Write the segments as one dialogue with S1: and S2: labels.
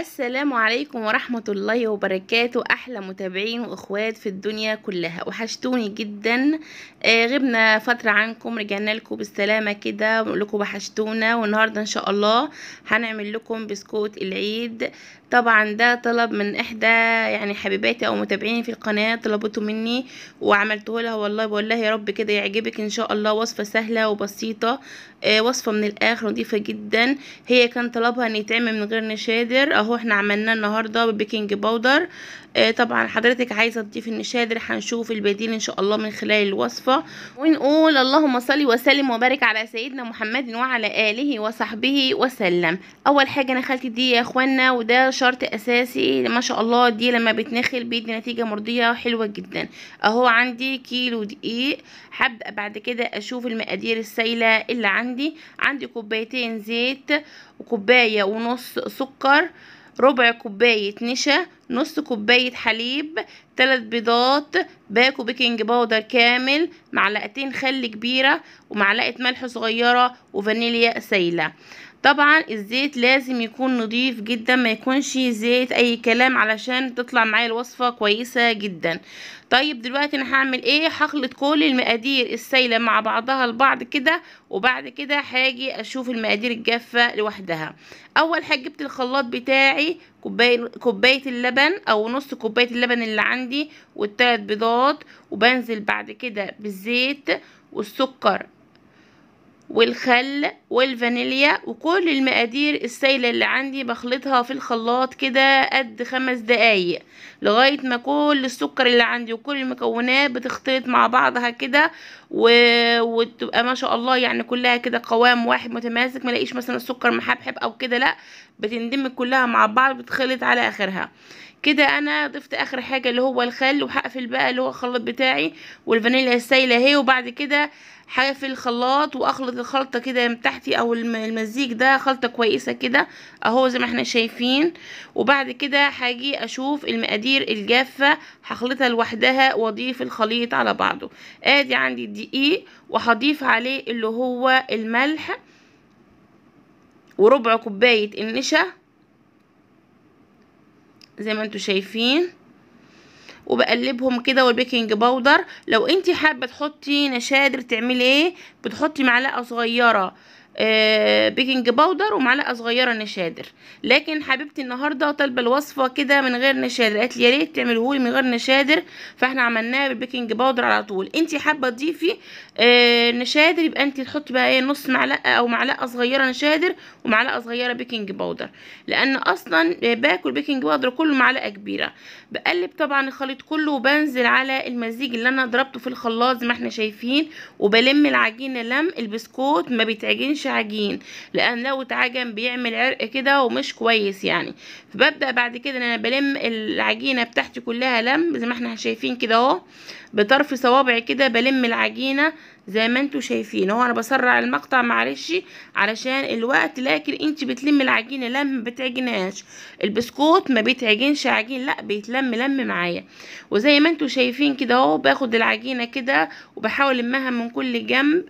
S1: السلام عليكم ورحمة الله وبركاته أحلى متابعين وإخوات في الدنيا كلها وحشتوني جدا آه، غبنا فترة عنكم رجعنا لكم بالسلامة كده لكم وحشتونا والنهاردة إن شاء الله هنعمل لكم بسكوت العيد طبعا ده طلب من إحدى يعني حبيباتي أو متابعيني في القناة طلبته مني وعملته لها والله بقول لها يا رب كده يعجبك إن شاء الله وصفة سهلة وبسيطة آه، وصفة من الآخر نضيفة جدا هي كان طلبها إن يتعمل من غير نشادر اهو احنا عملناه النهارده بيكنج باودر آه طبعا حضرتك عايزه تضيف النشادر هنشوف البديل ان شاء الله من خلال الوصفه ونقول اللهم صل وسلم وبارك على سيدنا محمد وعلى اله وصحبه وسلم اول حاجه نخلت دي يا اخوانا وده شرط اساسي ما شاء الله دي لما بتنخل بيدي نتيجه مرضيه حلوه جدا اهو عندي كيلو دقيق هبدا بعد كده اشوف المقادير السايله اللي عندي عندي كوبايتين زيت وكوبايه ونص سكر ربع كوباية نشا نص كوباية حليب تلات بيضات باكو بيكنج باودر كامل معلقتين خل كبيرة ومعلقة ملح صغيرة وفانيليا سايلة طبعا الزيت لازم يكون نضيف جدا ما يكونش زيت اي كلام علشان تطلع معايا الوصفة كويسة جدا طيب دلوقتي انا هعمل ايه هخلط كل المقادير السايلة مع بعضها البعض كده وبعد كده هاجي اشوف المقادير الجافة لوحدها اول حاجة جبت الخلاط بتاعي كوباية, كوباية اللبن او نص كوباية اللبن اللي عندي والتلات بيضات وبنزل بعد كده بالزيت والسكر والخل والفانيليا وكل المقادير السايلة اللي عندي بخلطها في الخلاط كده قد خمس دقايق لغاية ما كل السكر اللي عندي وكل المكونات بتختلط مع بعضها كده و... وتبقى ما شاء الله يعني كلها كده قوام واحد متماسك ملاقيش مثلا السكر محبحب او كده لا بتندمج كلها مع بعض بتخلط على اخرها كده انا ضفت اخر حاجه اللي هو الخل وهقفل بقى اللي هو الخلاط بتاعي والفانيليا السايله اهي وبعد كده هقفل الخلاط واخلط الخلطه كده من تحتي او المزيج ده خلطه كويسه كده اهو زي ما احنا شايفين وبعد كده هاجي اشوف المقادير الجافه هخلطها لوحدها واضيف الخليط على بعضه ادي عندي الدقيق وهضيف عليه اللي هو الملح وربع كوبايه النشا زي ما انتوا شايفين وبقلبهم كده والبيكنج باودر لو انت حابه تحطي نشادر تعملي ايه بتحطي معلقه صغيره بيكنج آه، باودر ومعلقه صغيره نشادر لكن حبيبتي النهارده طالبه الوصفه كده من غير نشادر قالت لي يا ريت تعملهولي من غير نشادر فاحنا عملناها بالبيكنج باودر على طول انت حابه تضيفي آه، نشادر يبقى انت تحطي بقى ايه نص معلقه او معلقه صغيره نشادر ومعلقه صغيره بيكنج باودر لان اصلا باكل بيكنج باودر كله معلقه كبيره بقلب طبعا الخليط كله وبنزل على المزيج اللي انا ضربته في الخلاط زي ما احنا شايفين وبلم العجينه لم البسكوت ما بيتعجنش عجين لان لو اتعجن بيعمل عرق كده ومش كويس يعني فببدا بعد كده ان انا بلم العجينه بتاعتي كلها لم زي ما احنا شايفين كده اهو بطرف صوابعي كده بلم العجينه زي ما انتوا شايفين اهو انا بسرع المقطع معلش علشان الوقت لكن انت بتلم العجينه لم ما بتعجنهاش البسكوت ما بيتعجنش عجين لا بيتلم لم معايا وزي ما انتوا شايفين كده اهو باخد العجينه كده وبحاول المها من كل جنب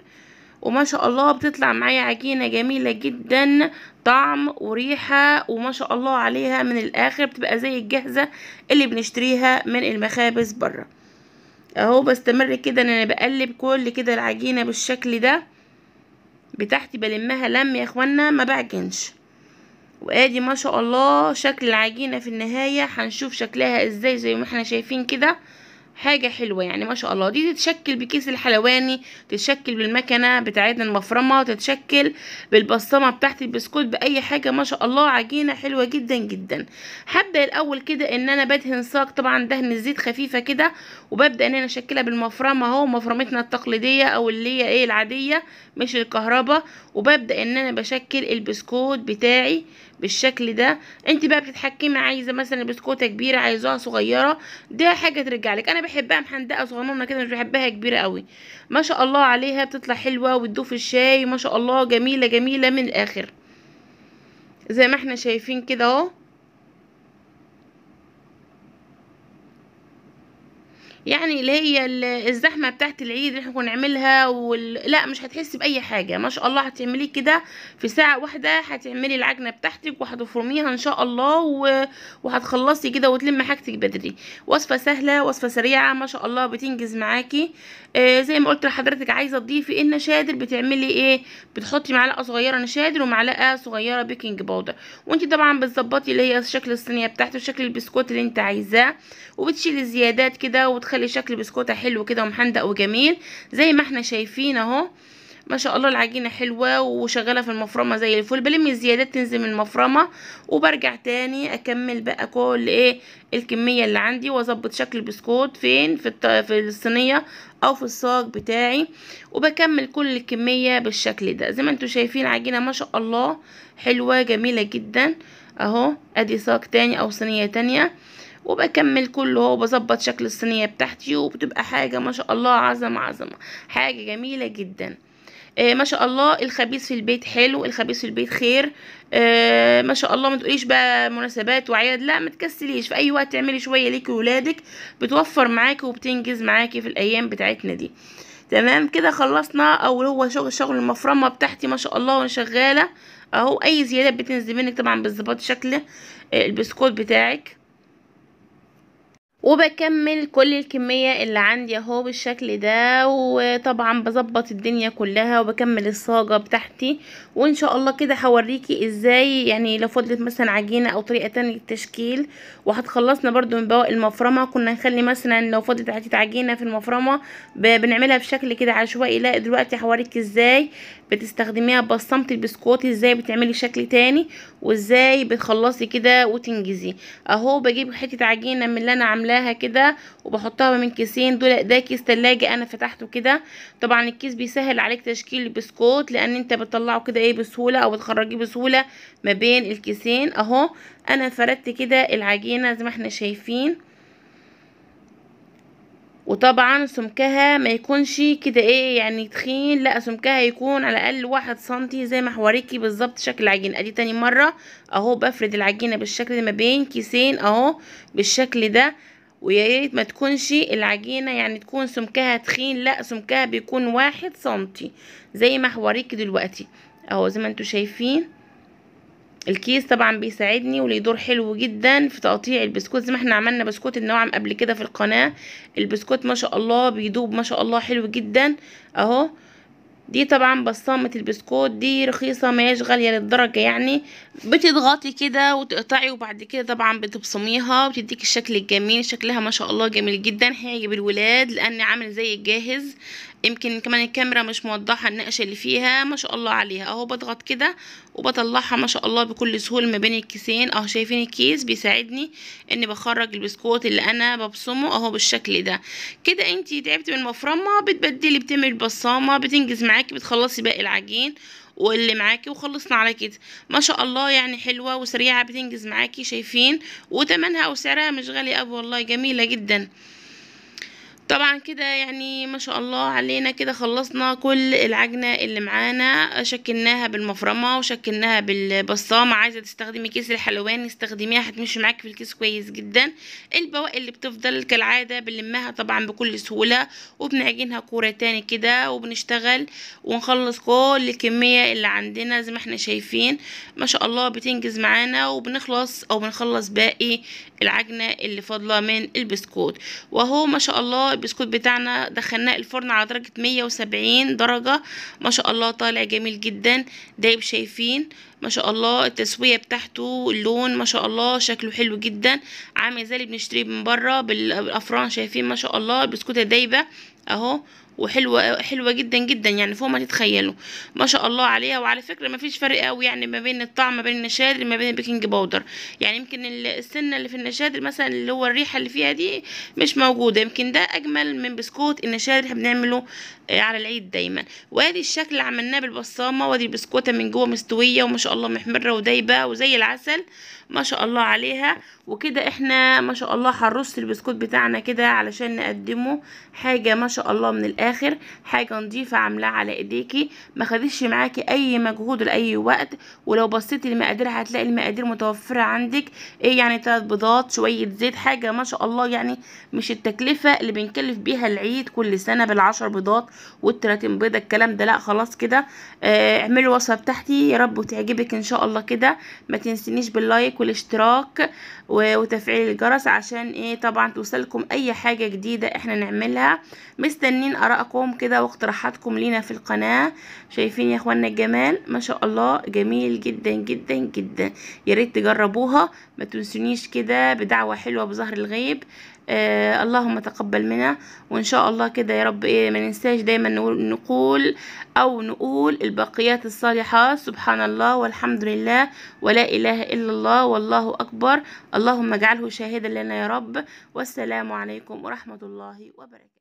S1: وما شاء الله بتطلع معايا عجينة جميلة جدا طعم وريحة وما شاء الله عليها من الاخر بتبقى زي الجاهزة اللي بنشتريها من المخابز برا اهو بستمر كده ان انا بقلب كل كده العجينة بالشكل ده بتاعتي بلمها لم يا اخوانا ما بعجنش وادي ما شاء الله شكل العجينة في النهاية هنشوف شكلها ازاي زي ما احنا شايفين كده حاجة حلوة يعني ما شاء الله دي تتشكل بكيس الحلواني تتشكل بالمكنة بتاعتنا المفرمة تتشكل بالبصمة بتاعت البسكوت بأي حاجة ما شاء الله عجينة حلوة جدا جدا هبدأ الأول كده ان انا بدهن ساق طبعا دهن الزيت خفيفة كده وببدأ ان انا اشكلها بالمفرمة اهو مفرمتنا التقليدية او اللي هي ايه العادية مش الكهرباء وببدأ ان انا بشكل البسكوت بتاعي بالشكل ده انت بقى بتتحكمي عايزه مثلا بسكوته كبيره عايزاها صغيره ده حاجه ترجع لك انا بحبها محندقه صغنونه كده مش بحبها كبيره قوي ما شاء الله عليها بتطلع حلوه وتدوب في الشاي ما شاء الله جميله جميله من الاخر زي ما احنا شايفين كده اهو يعني اللي هي الزحمه بتاعت العيد اللي احنا نعملها وال... لا مش هتحسي باي حاجه ما شاء الله هتعمليه كده في ساعه واحده هتعملي العجنه بتاعتك وهتفرميها ان شاء الله و... وهتخلصي كده وتلمي حاجتك بدري وصفه سهله وصفه سريعه ما شاء الله بتنجز معاكي آه زي ما قلت لحضرتك عايزه تضيفي إيه؟ النشادر بتعملي ايه بتحطي معلقه صغيره نشادر ومعلقه صغيره بيكنج باودر وانت طبعا بتظبطي اللي هي شكل الصينيه بتاعتك وشكل البسكوت اللي انت عايزاه وبتشيلي الزيادات كده وتخلي بيخلي شكل بسكوتة حلو كده ومحندق وجميل زي ما احنا شايفين اهو ما شاء الله العجينه حلوه وشغاله في المفرمه زي الفل بلم الزيادات تنزل من المفرمه وبرجع تاني اكمل بقى كل ايه الكميه اللي عندي واظبط شكل البسكوت فين في في الصينيه او في الصاج بتاعي وبكمل كل الكميه بالشكل ده زي ما انتم شايفين عجينه ما شاء الله حلوه جميله جدا اهو ادي صاج تاني او صينيه تانيه وبكمل كله اهو بظبط شكل الصينيه بتاعتي وبتبقى حاجه ما شاء الله عظمه عظمه حاجه جميله جدا آه ما شاء الله الخبيث في البيت حلو الخبيث في البيت خير آه ما شاء الله ما تقوليش بقى مناسبات وعياد لا ما تكسليش في اي وقت تعملي شويه ليكي ولادك بتوفر معاكي وبتنجز معاكي في الايام بتاعتنا دي تمام كده خلصنا او هو شغل شغل المفرمه بتاعتي ما شاء الله وانا شغاله اهو اي زيادات بتنزل منك طبعا بالظبط شكل آه، البسكوت بتاعك وبكمل كل الكمية اللي عندي اهو بالشكل ده وطبعا بظبط الدنيا كلها وبكمل الصاجة بتاعتي وان شاء الله كده هوريكي ازاي يعني لو فضلت مثلا عجينة او طريقة تانية للتشكيل وهتخلصنا برضو من بواقي المفرمة كنا نخلي مثلا لو فضلت حتة عجينة في المفرمة بنعملها بشكل كده عشوائي لا دلوقتي هوريكي ازاي بتستخدميها بصمت البسكوت ازاي بتعملي شكل تاني وازاي بتخلصي كده وتنجزي اهو بجيب حتة عجينة من اللي انا عاملاها عاملاها كده وبحطها من كيسين دول ده كيس تلاجة انا فتحته كده طبعا الكيس بيسهل عليك تشكيل البسكوت لان انت بتطلعه كده ايه بسهولة او بتخرجيه بسهولة ما بين الكيسين اهو انا فردت كده العجينة زي ما احنا شايفين وطبعا سمكها ما يكونش كده ايه يعني تخين لا سمكها يكون على الاقل واحد سنتي زي ما حوريكي بالظبط شكل العجينه ادي تاني مره اهو بفرد العجينه بالشكل ده ما بين كيسين اهو بالشكل ده ويا ريت ما تكونش العجينه يعني تكون سمكها تخين لا سمكها بيكون واحد سنتي زي ما حوريكي دلوقتي اهو زي ما انتوا شايفين الكيس طبعا بيساعدني وليه دور حلو جدا في تقطيع البسكوت زي ما احنا عملنا بسكوت النوعم قبل كده في القناه البسكوت ما شاء الله بيدوب ما شاء الله حلو جدا اهو دي طبعا بصامة البسكوت دي رخيصة ماهياش غالية للدرجة يعني بتضغطي كده وتقطعي وبعد كده طبعا بتبصميها بتديك الشكل الجميل شكلها ما شاء الله جميل جدا هيعجب الولاد لان عامل زي الجاهز يمكن كمان الكاميرا مش موضحه النقشه اللي فيها ما شاء الله عليها اهو بضغط كده وبطلعها ما شاء الله بكل سهوله ما بين الكيسين اهو شايفين الكيس بيساعدني اني بخرج البسكوت اللي انا ببصمه اهو بالشكل ده كده انت تعبتي من المفرمه بتبدلي بتعمل بصامة بتنجز معاكي بتخلصي باقي العجين واللي معاكي وخلصنا على كده ما شاء الله يعني حلوه وسريعه بتنجز معاكي شايفين وتمنها او سعرها مش غالي أبو والله جميله جدا طبعا كده يعني ما شاء الله علينا كده خلصنا كل العجنة اللي معانا شكلناها بالمفرمة وشكلناها بالبصامة عايزة تستخدمي كيس الحلوان استخدميها هتمشي معاكي في الكيس كويس جدا البواقي اللي بتفضل كالعادة بنلمها طبعا بكل سهولة وبنعجنها كورة تاني كده وبنشتغل ونخلص كل الكمية اللي عندنا زي ما احنا شايفين ما شاء الله بتنجز معانا وبنخلص او بنخلص باقي العجنة اللي فاضلة من البسكوت وهو ما شاء الله البسكوت بتاعنا دخلناه الفرن على درجة 170 درجة ما شاء الله طالع جميل جدا دايب شايفين ما شاء الله التسوية بتاعته اللون ما شاء الله شكله حلو جدا عامل زي اللي بنشتريه من بره بالافران شايفين ما شاء الله البسكوتة دايبة اهو وحلوه حلوه جدا جدا يعني فوق ما تتخيلوا ما شاء الله عليها وعلى فكره مفيش فرق قوي يعني ما بين الطعم ما بين النشادر ما بين البيكنج باودر يعني يمكن السنه اللي في النشادر مثلا اللي هو الريحه اللي فيها دي مش موجوده يمكن ده اجمل من بسكوت النشادر احنا بنعمله آه، على العيد دايما وادي الشكل اللي عملناه بالبصامه وادي البسكوته من جوه مستويه وما شاء الله محمره ودايبه وزي العسل ما شاء الله عليها وكده احنا ما شاء الله حرصت البسكوت بتاعنا كده علشان نقدمه حاجه ما شاء الله من القلب الاخر حاجة نضيفة عاملاها على ايديكي ما خدتش معاكي اي مجهود لاي وقت ولو بصيتي المقادير هتلاقي المقادير متوفرة عندك ايه يعني ثلاث بيضات شوية زيت حاجة ما شاء الله يعني مش التكلفة اللي بنكلف بيها العيد كل سنة بالعشر بيضات وال30 بيضة الكلام ده لا خلاص كده اه اعملوا وصفه بتاعتي يا رب وتعجبك ان شاء الله كده ما تنسينيش باللايك والاشتراك وتفعيل الجرس عشان ايه طبعا توصلكم اي حاجة جديدة احنا نعملها مستنين اراء أرائكم كده واقتراحاتكم لينا في القناة شايفين يا اخوانا الجمال ما شاء الله جميل جدا جدا جدا ياريت تجربوها ما تنسونيش كده بدعوة حلوة بظهر الغيب آه اللهم تقبل منا وان شاء الله كده يا رب ايه ما ننساش دايما نقول, نقول او نقول الباقيات الصالحات سبحان الله والحمد لله ولا اله الا الله والله اكبر اللهم اجعله شاهدا لنا يا رب والسلام عليكم ورحمه الله وبركاته